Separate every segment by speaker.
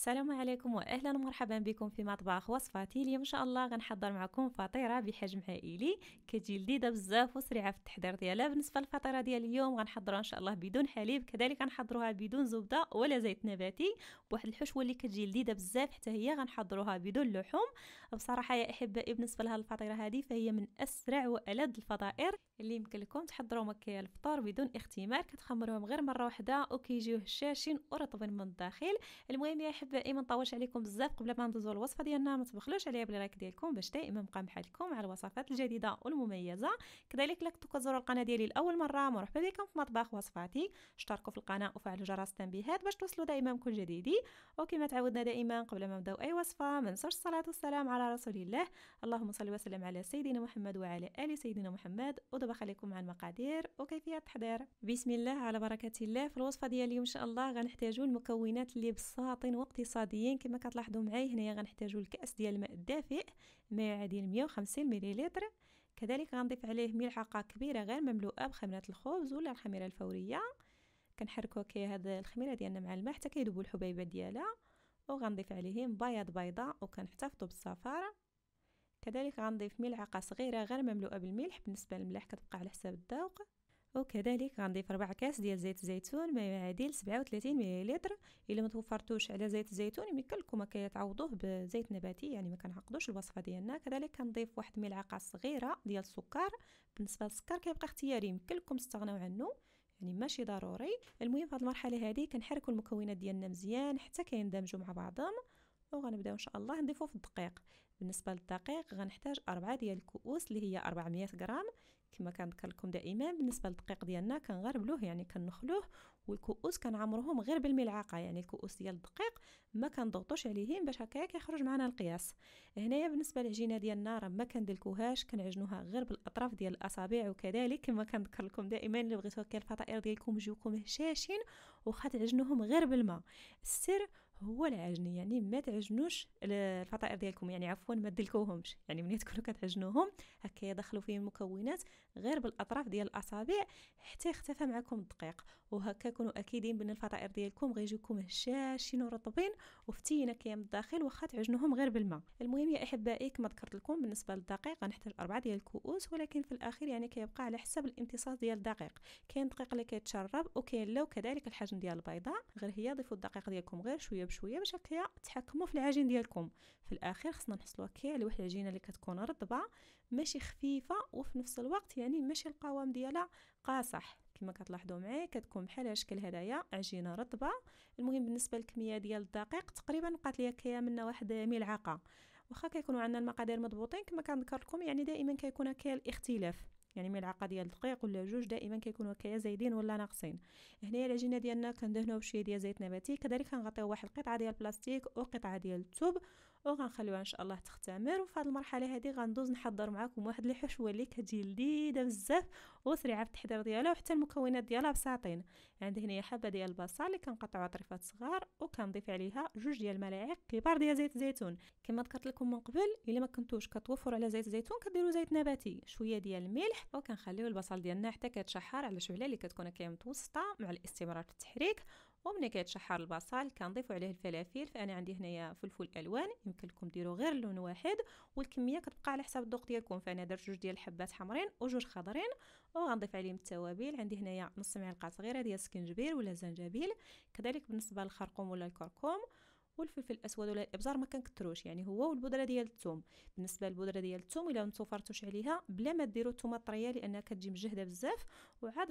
Speaker 1: السلام عليكم واهلا ومرحبا بكم في مطبخ وصفاتي اليوم ان شاء الله غنحضر معكم فطيره بحجم عائلي كتجي لذيذه بزاف وسريعه في التحضير ديالها بالنسبه للفطيره ديال اليوم غنحضروها ان شاء الله بدون حليب كذلك غنحضروها بدون زبده ولا زيت نباتي بواحد الحشوه اللي كتجي لذيذه بزاف حتى هي غنحضروها بدون لحوم بصراحه يا احبائي بالنسبه لها الفطيره هذه فهي من اسرع والذ الفطائر اللي يمكن لكم تحضروا مكيا الفطور بدون اختمار كتخمروهم غير مره واحده وكيجيو هشاشين ورطبين من الداخل المهم يا دائما نطوش عليكم بزاف قبل ما ندوزو الوصفه ديالنا ما تبخلوش عليا باللايك ديالكم باش دائما نبقى بحالكم على الوصفات الجديده والمميزه كذلك لك كنتو كتزوروا القناه ديالي لاول مره مرحبا بكم في مطبخ وصفاتي اشتركوا في القناه وفعلوا جرس التنبيهات باش توصلوا دائما بكل جديد وكما تعودنا دائما قبل ما نبداو اي وصفه ما ننساوش الصلاه والسلام على رسول الله اللهم صل وسلم على سيدنا محمد وعلى ال سيدنا محمد ودابا خليكم مع المقادير وكيفيه التحضير بسم الله على بركه الله في الوصفه ديال اليوم ان شاء الله غنحتاجوا المكونات اللي بساطين وقت اقتصاديين كما كتلاحظوا معايا هنايا غنحتاجوا الكاس ديال الماء الدافئ مائعه ديال 150 مليلتر كذلك غنضيف عليه ملعقه كبيره غير مملوءه بخميره الخبز ولا الخميره الفوريه كنحركوا كي هاد الخميره ديالنا مع الماء حتى كيذوبوا الحبيبات ديالها وغنضيف عليهم بياض بيضاء وكنحتفظوا بالصفاره كذلك غنضيف ملعقه صغيره غير مملوءه بالملح بالنسبه للملح كتبقى على حساب الذوق وكذلك غنضيف ربع كاس ديال زيت الزيتون ما يعادل 37 مليلتر الا ما توفرتوش على زيت الزيتون يمكن يعني لكم كيتعوضوه بزيت نباتي يعني ما كنعقدوش الوصفه ديالنا كذلك كنضيف واحد الملعقه صغيره ديال السكر بالنسبه للسكر كيبقى اختياري يمكن لكم تستغناو عنه يعني ماشي ضروري المهم في هذه المرحله هذه كنحركوا المكونات ديالنا مزيان حتى كيندمجوا مع بعضهم وغنبداو ان شاء الله نضيفو في الدقيق بالنسبه للدقيق غنحتاج أربعة ديال الكؤوس اللي هي 400 غرام كما كنذكر لكم دائما بالنسبه للدقيق ديالنا كنغربلوه يعني كنخلوه والكؤوس كنعمروهم غير بالملعقه يعني الكؤوس ديال الدقيق ما كنضغطوش عليهم باش هكايا كيخرج معنا القياس هنايا بالنسبه للعجينه ديالنا راه ما كندلكوهاش كنعجنوها غير بالاطراف ديال الاصابع وكذلك كما كنذكر لكم دائما اللي بغيتو هكا الفطائر ديالكم يجيوكم هشاشين وخا تعجنوهم غير بالماء السر هو اللي يعني ما تعجنوش الفطائر ديالكم يعني عفوا ما دلكوهمش يعني ملي تكونوا كتعجنوهم هكا يدخلوا فيه المكونات غير بالاطراف ديال الاصابع حتى يختفى معكم الدقيق وهكا كونوا اكيدين بان الفطائر ديالكم غيجيوكم هشاشين ورطبين وفتينه كاين من الداخل واخا تعجنوهم غير بالماء المهم يا احبائي كما ذكرت لكم بالنسبه للدقيق غنحتاج اربعه ديال الكؤوس ولكن في الاخير يعني كيبقى على حسب الامتصاص ديال الدقيق كاين دقيق اللي كيتشرب وكاين لا وكذلك الحجم ديال البيضه غير هي ضيفوا الدقيق ديالكم غير شويه بشويه باش هكايا تحكموا في العجين ديالكم في الاخير خصنا نحصلوا هكايا على واحد العجينه اللي كتكون رطبه ماشي خفيفه وفي نفس الوقت يعني ماشي القوام ديالها قاصح كما كتلاحظوا معايا كتكون بحال هذا الشكل هدايا عجينه رطبه المهم بالنسبه للكميه ديال الدقيق تقريبا بقات ليا هكايا منا واحد ملعقه واخا كيكونوا عندنا المقادير مضبوطين كما كنذكر لكم يعني دائما كيكون كاين الاختلاف يعني ملعقه ديال الدقيق ولا جوج دائما كيكونوا هكايا زايدين ولا ناقصين هنايا العجينه ديالنا كندهنوها بشويه ديال زيت نباتي كذلك كنغطيو واحد القطعه ديال البلاستيك او قطعه ديال الثوب وغنخليوها ان شاء الله تختمر وفي هذه المرحله هذه غندوز نحضر معكم واحد الحشوه اللي كتجي لذيذه بزاف وسريعه في التحضير ديالها وحتى المكونات ديالها بساطين عندي هنايا حبه ديال البصل اللي كنقطعوها طريفات صغار وكنضيف عليها جوج ديال الملاعق كبار ديال زيت الزيتون كما ذكرت لكم من قبل الا ما كنتوش كتوفروا على زيت الزيتون كديروا زيت نباتي شويه ديال الملح وكنخليو البصل ديالنا حتى كيتشحر على شعله اللي كتكون كي متوسطه مع الاستمرار في التحريك ومن كي تشحر البصل كنضيفوا عليه الفلافل فانا عندي هنايا فلفل الوان يمكن لكم ديروا غير لون واحد والكميه كتبقى على حسب الذوق ديالكم فانا درت جوج ديال الحبات حمرين وجوج خضرين وغنضيف عليهم التوابل عندي هنايا نص معلقه صغيره ديال السكنجبير ولا زنجبيل كذلك بالنسبه للخرقوم ولا الكركم والفلفل الاسود ولا الابزار ما كنكثروش يعني هو والبودره ديال الثوم بالنسبه للبودره ديال الثوم الا متوفرتوش عليها بلا ما ديروا الثومه طريه لانها كتجي مجهده بزاف وعاد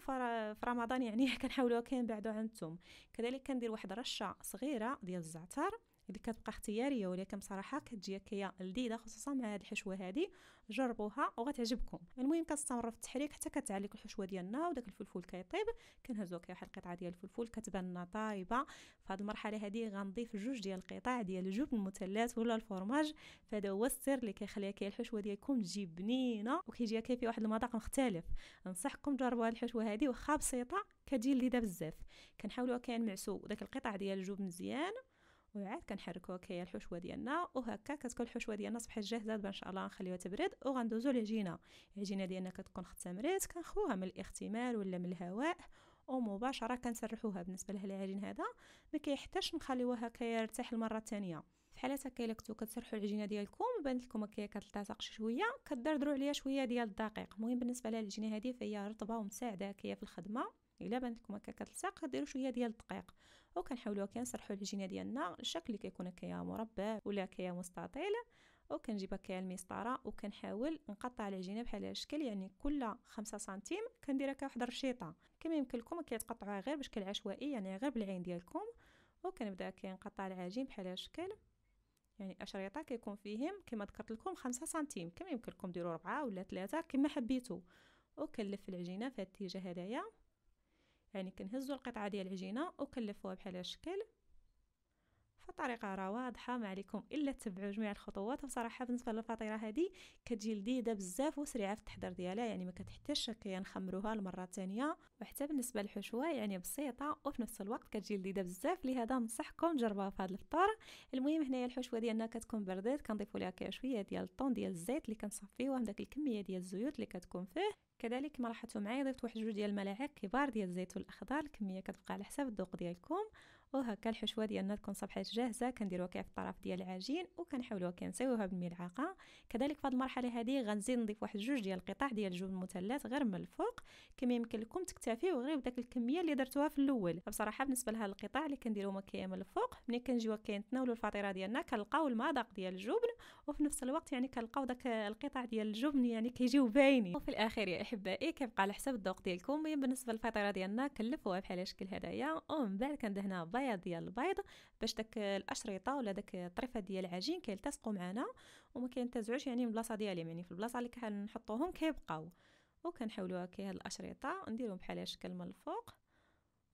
Speaker 1: في رمضان يعني كنحاولوا كنبعدوا عن الثوم كذلك كندير واحد رشه صغيره ديال الزعتر اللي كتبقى اختياريه ولكن بصراحه كتجي هكايا لذيذه خصوصا مع هذه الحشوه هذه جربوها وغتعجبكم المهم كنستمر في التحريك حتى كتعلق الحشوه ديالنا وداك الفلفل كيطيب كنهزو كي واحد القطعه ديال الفلفل كتبان لنا طايبه فهاد المرحله هذه غنضيف جوج ديال القطع ديال الجبن المثلث ولا الفرماج فهذا هو السر اللي كيخليها كي الحشوه ديالكم تجي بنينه وكيجي هكا في واحد المذاق مختلف انصحكم تجربوا هاد الحشوه هذه واخا بسيطه كتجي لذيذه بزاف كنحاولوا هكا داك القطع ديال الجبن مزيان وعاد كنحركو كي الحشوه ديالنا وهكا كتكون الحشوه ديالنا صبحت جاهزه دابا ان شاء الله غنخليوها تبرد وغندوزو للعجينه العجينه ديالنا كتكون اختمرات كنخوها من الاختمار ولا من الهواء ومباشره كنسرحوها بالنسبه لهاد العجين هذا ما كيحتاجش نخليوها هكايا يرتاح المره الثانيه بحال هكا الا كنتو كتسرحوا العجينه ديالكم وبانت لكم هكايا كتلتصق شويه كدردروا عليها شويه ديال الدقيق المهم بالنسبه لهاد العجينه هذه فهي رطبه ومساعده هكايا في الخدمه الا بانت لكم هكا كتلتصق ديروا شويه ديال الدقيق او كنحاولوا كنسرحوا العجينه ديالنا الشكل اللي كيكون كيا مربع ولا كيا مستطيل او كيا المسطره وكنحاول نقطع العجينه بحال هذا الشكل يعني كل خمسة سنتيم كنديرها كواحد الرشيطه كما يمكن لكم كيتقطعوها غير بشكل عشوائي يعني غير بالعين ديالكم وكنبدا كنقطع العجين بحال هذا الشكل يعني اشريطه كيكون فيهم كما ذكرت لكم 5 سنتيم كما يمكن لكم ديروا 4 ولا 3 كما حبيتوا وكنلف العجينه في الاتجاه هذايا يعني كنهزو القطعه ديال العجينه وكنلفوها بحال هذا الشكل فالطريقه راه واضحه ما عليكم الا تتبعوا جميع الخطوات بصراحه بالنسبه للفطيره هذه كتجي لذيذه بزاف وسريعه في التحضير ديالها يعني ما كتحتاجش كنخمروها المره الثانيه وحتى بالنسبه للحشوه يعني بسيطه وفي نفس الوقت كتجي لذيذه بزاف لهذا ننصحكم تجربوها في هذا الفطور المهم هنايا الحشوه ديالنا كتكون بردات كنضيفوا لها شويه ديال الطون ديال الزيت اللي كنصفيوه من داك الكميه ديال الزيوت اللي كتكون فيه كذلك كما لاحظتوا معايا ضفت واحد جوج ديال الملاعق كبار ديال الزيتون الاخضر الكميه كتبقى على حساب الذوق ديالكم وهكا الحشوه ديالنا تكون صبحات جاهزه كنديروها كيف الطرف ديال العجين وكنحاولوها كنساويوها بالملعقه كذلك في هذه المرحله هذه غنزيد نضيف واحد جوج ديال القطع ديال الجبن المثلث غير من الفوق كما يمكن لكم تكتفيو غير بداك الكميه اللي درتوها في الاول بصراحه بالنسبه لهاد القطع اللي كنديرهم هما من الفوق ملي كنجيو كنتناولوا الفطيره ديالنا كنلقاو المذاق ديال الجبن وفي نفس الوقت يعني كنلقاو داك القطع ديال الجبن يعني كيجيو باينين وفي الاخير يا احبائي كيبقى على حسب الذوق ديالكم بالنسبه للفطيره ديالنا كلفوها بحال الشكل هذايا ومن بعد كندهنها البياض ديال البيض باش داك الاشرطه ولا داك الطريفه ديال العجين كيلتصقوا معنا وما كينتزعوش يعني من البلاصه ديالهم يعني في البلاصه اللي كنحطوهم كيبقاو وكنحاولوا هكا هاد الاشرطه ونديرهم بحال الشكل من الفوق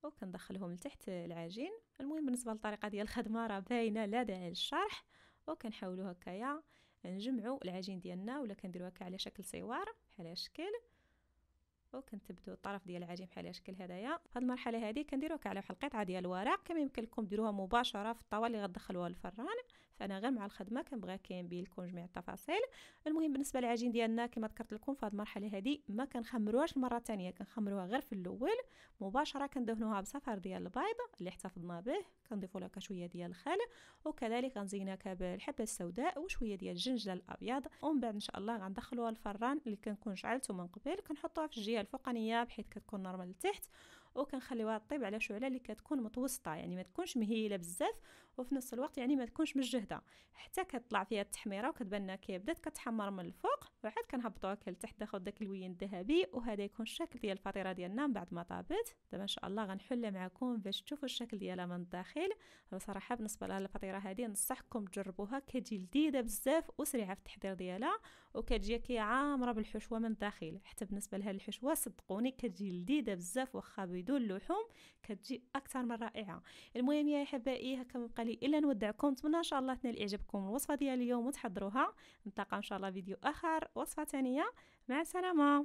Speaker 1: وكندخلهم لتحت العجين المهم بالنسبه للطريقه ديال الخدمه راه باينه لا داعي للشرح وكنحاولوا هكايا نجمعوا العجين ديالنا ولا كنديروا هكا على شكل سوار بحال الشكل وكنثبتوا الطرف ديال العجين بحال الشكل هدايا هاد المرحله هادي كنديروها على واحد القطعه ديال الورق كما يمكن لكم ديروها مباشره في الطاوله اللي غدخلوها للفران فانا غير مع الخدمه كنبغى كامل لكم جميع التفاصيل المهم بالنسبه للعجين ديالنا كما ذكرت لكم في هذه المرحله هذه ما كنخمروهاش المره الثانيه كنخمروها غير في الاول مباشره كندهنوها بصفار ديال البيض اللي احتفظنا به كنضيفوا لها شويه ديال الخل وكذلك غنزينها بالحبه السوداء وشويه ديال الجنجله الابيض ومن بعد ان شاء الله غندخلوها الفران اللي كنكون شعلته من قبل كنحطوها في الجهه الفوقانيه بحيث كتكون نورمال لتحت وكنخليوها طيب على شعله اللي كتكون متوسطه يعني ما تكونش مهيله بزاف وفي نفس الوقت يعني ما تكونش مجهده حتى كطلع فيها التحميره وكتبان كي بدات كتحمر من الفوق وعاد كنهبطوها لتحت داخل داك الوين الذهبي وهذا يكون الشكل ديال الفطيره ديالنا من بعد ما طابت دابا ان شاء الله غنحلها معكم باش تشوفوا الشكل ديالها من الداخل بصراحه بالنسبه لها الفطيره هذه نصحكم تجربوها كتجي لذيذه بزاف وسريعه في التحضير ديالها وكتجي كي عامره بالحشوه من الداخل حتى بالنسبه لها الحشوه صدقوني كتجي لذيذه بزاف واخا بدون لحوم كتجي اكثر من رائعه المهم يا حبائي هكا ما بقى لي الا نودعكم نتمنى ان شاء الله تنال اعجابكم الوصفه ديال اليوم وتحضروها نتلاقى ان شاء الله فيديو اخر وصفه ثانيه مع السلامه